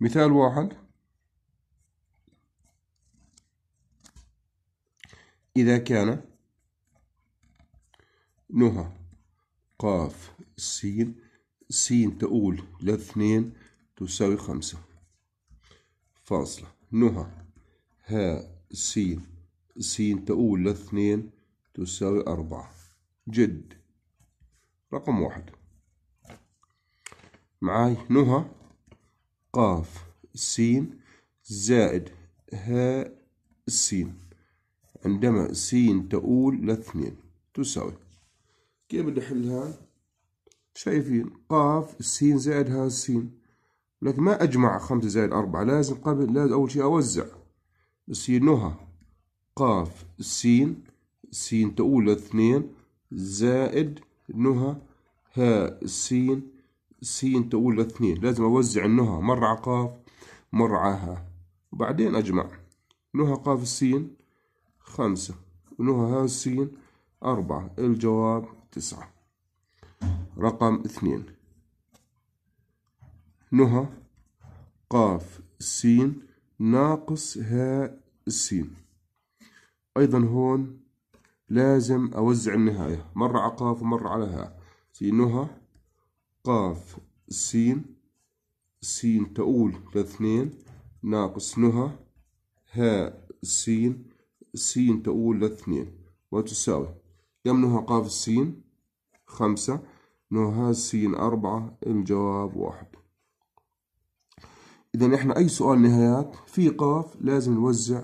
مثال واحد إذا كان نهى قاف سين سين تقول لاثنين تساوي خمسة فاصلة نهى ها سين سين تقول لاثنين تساوي أربعة جد رقم واحد معاي نهى قاف سين زائد هاء سين عندما سين تؤول لاثنين تساوي كيف بدي أحلها؟ شايفين قاف سين زائد هاء سين لكن ما أجمع خمسة زائد أربعة لازم قبل لازم أول شيء أوزع سينها قاف سين سين تؤول لاثنين زائد نها هاء سين سين تقول الاثنين لازم أوزع النهى مرة على قاف مرة على ها وبعدين أجمع نهى قاف السين خمسة ونهى ها السين أربعة الجواب تسعة رقم اثنين نهى قاف سين ناقص ها السين أيضا هون لازم أوزع النهاية مرة على قاف ومرة على ها سينها قاف سين سين تؤول لاثنين ناقص نها ها سين سين تؤول لاثنين وتساوي كم نها قاف س خمسة نها س أربعة الجواب واحد إذا إحنا أي سؤال نهايات في قاف لازم نوزع